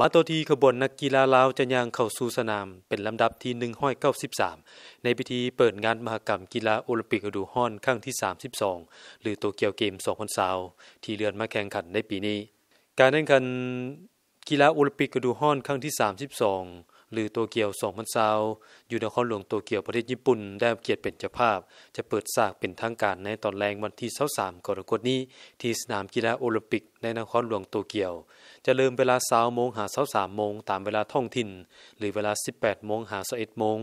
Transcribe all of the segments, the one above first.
มาตัวทีขบวนนักกีฬาลาวจะย่างเข้าสู่สนามเป็นลำดับที่ 193 ในพิธีเปิดงานมหกรรมกีฬาโอลิมปิกฤดูร้อนครั้งที่ 32 หรือโตเกียวเกม2020ที่เลื่อนมาแข่งขันในปีนี้ การแข่งขันกีฬาโอลิมปิกกระดูฮอนครั้งที่ 32 หรือโตเกียว 2020อยู่นครหลวงโตเกียวประเทศญี่ปุ่นได้เกียรติเป็นเจ้าภาพ จะเปิดฉากเป็นทางการในตอนแรงวันที่23กรกฎนี้ที่สนามกีฬาโอลิมปิกในนครหลวงโตเกียว จะเริ่มเวลา20โมงหา23โมงตามเวลาท้องถิ่น หรือเวลา 18โมงหา11โมง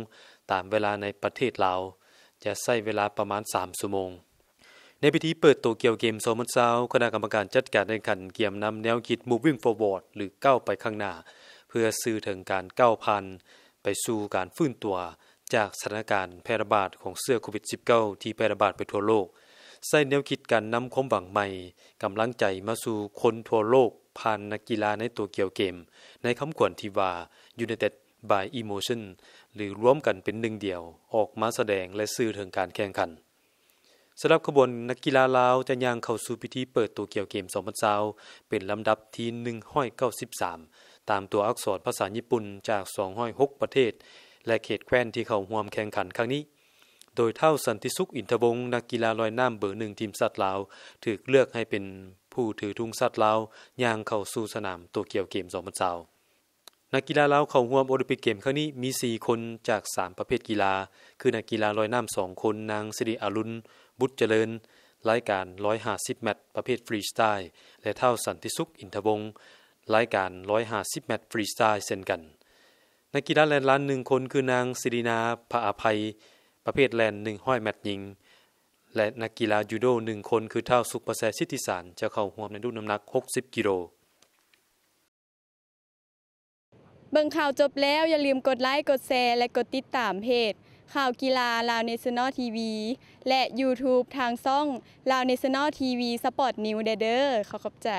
ตามเวลาในประเทศลาวจะใช้เวลาประมาณ3ชั่วโมงในพิธีเปิดตัวเกียวเกมโซมันซาวคณะกรรมการจัดการแข่งขันเกียมนำแนวคิด Moving Forward หรือก้าวไปข้างหน้า เพื่อสื่อถึงการก้าวพันไปสู่การฟื้นตัว จากสถานการณ์แพร่ระบาดของเสื้อโควิด -19 ที่แพร่ระบาดไปทั่วโลก ใส่แนวคิดการนำความหวังใหม่กำลังใจมาสู่คนทั่วโลก ผ่านนักกีฬาในตัวเกียวเกม ในคำขวัญที่ว่า United by Emotion หรือร่วมกันเป็นหนึ่งเดียวออกมาแสดงและสื่อถึงการแข่งขันสำหรับขบวน นักกีฬาลาวจะย่างเข้าสู่พิธีเปิดตัวเกี่ยวเกม2020เป็นลำดับที่ 193 ตามตัวอักษรภาษาญี่ปุ่นจาก206ประเทศ และเขตแคว้นที่เข้าร่วมแข่งขันครั้งนี้ โดยเท่าสันติสุขอินทวงนักกีฬาลอยน้ำเบอร์หนึ่งทีมสัตว์ลาวถูกเลือกให้เป็นผู้ถือทุงสัตว์ลาวย่างเข้าสู่สนามตัวเกี่ยวเกม2020นักกีฬาลาวเข้าร่วมโอลิมปิกเกมครั้งนี้มี 4 คนจาก 3 ประเภทกีฬา คือนักกีฬาลอยน้ำา2คน นางสิริอรุณ บุตรเจริญ รายการ 150แมตต์ประเภทฟรีสไตล์ และเท่าสันติสุข อินทวงศ์รายการ 150แมตต์ฟรีสไตล์เช่นกัน นักกีฬาแลนด์ล้าน1 คนคือนางสิรินาภาอภัย ประเภทแลนด์100แมตต์หญิง และนักกีฬายูโด 1 คนคือเท่าสุขประแสสิทธิสารจะเข้าร่วมในรุ่นน้ำหนัก 60กิโลเบิ่งข่าวจบแล้วอย่าลืมกดไลค์กดแชร์และกดติดตามเพจข่าวกีฬาลาวเนชั่นแนลทีวีและ YouTube ทางซ่องลาวเนชั่นแนลทีวีสปอร์ตนิวเดอร์ขอขอบใจ